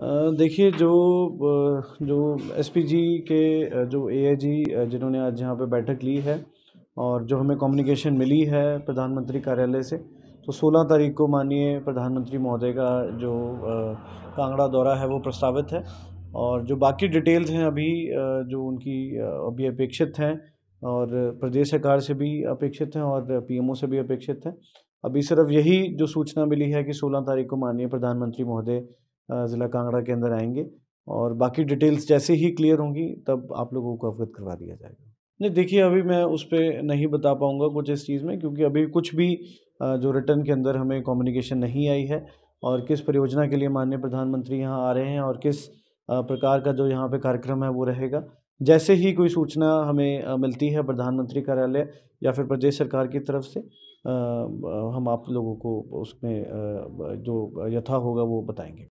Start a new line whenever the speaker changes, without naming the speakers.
देखिए जो जो एसपीजी के जो एआईजी जिन्होंने आज यहाँ पे बैठक ली है और जो हमें कम्युनिकेशन मिली है प्रधानमंत्री कार्यालय से तो 16 तारीख को माननीय प्रधानमंत्री महोदय का जो कांगड़ा दौरा है वो प्रस्तावित है और जो बाकी डिटेल्स हैं अभी जो उनकी अभी अपेक्षित हैं और प्रदेश सरकार से भी अपेक्षित हैं और पीएमओ से भी अपेक्षित हैं अभी सिर्फ यही जो सूचना मिली है कि 16 तारीख को माननीय प्रधानमंत्री महोदय ज़िला कांगड़ा के अंदर आएंगे और बाकी डिटेल्स जैसे ही क्लियर होंगी तब आप लोगों को अवगत करवा दिया जाएगा नहीं देखिए अभी मैं उस पर नहीं बता पाऊँगा कुछ इस चीज़ में क्योंकि अभी कुछ भी जो रिटर्न के अंदर हमें कम्युनिकेशन नहीं आई है और किस परियोजना के लिए माननीय प्रधानमंत्री यहाँ आ रहे हैं और किस प्रकार का जो यहाँ पे कार्यक्रम है वो रहेगा जैसे ही कोई सूचना हमें मिलती है प्रधानमंत्री कार्यालय या फिर प्रदेश सरकार की तरफ से हम आप लोगों को उसमें जो यथा होगा वो बताएंगे